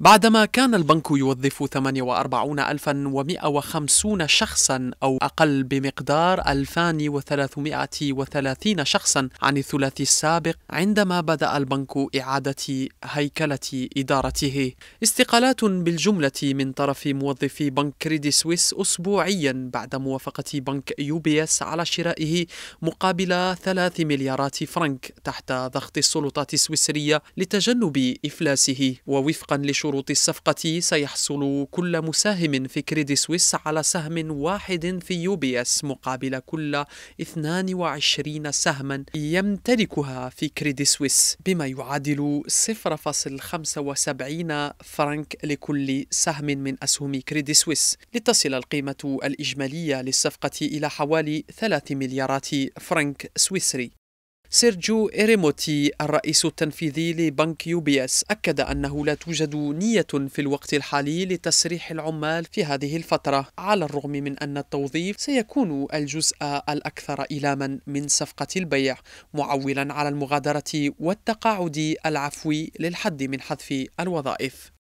بعدما كان البنك يوظف 48150 شخصا أو أقل بمقدار 2330 شخصا عن الثلاث السابق عندما بدأ البنك إعادة هيكلة إدارته استقالات بالجملة من طرف موظفي بنك كريدي سويس أسبوعيا بعد موافقة بنك يو بي اس على شرائه مقابل 3 مليارات فرنك تحت ضغط السلطات السويسرية لتجنب إفلاسه ووفقا لشروط شروط الصفقة سيحصل كل مساهم في كريدي سويس على سهم واحد في يو بي اس مقابل كل 22 سهما يمتلكها في كريدي سويس بما يعادل 0.75 فرنك لكل سهم من أسهم كريدي سويس لتصل القيمة الإجمالية للصفقة إلى حوالي 3 مليارات فرنك سويسري سيرجيو إريموتي الرئيس التنفيذي لبنك يوبيس أكد أنه لا توجد نية في الوقت الحالي لتسريح العمال في هذه الفترة على الرغم من أن التوظيف سيكون الجزء الأكثر إيلاما من صفقة البيع معولا على المغادرة والتقاعد العفوي للحد من حذف الوظائف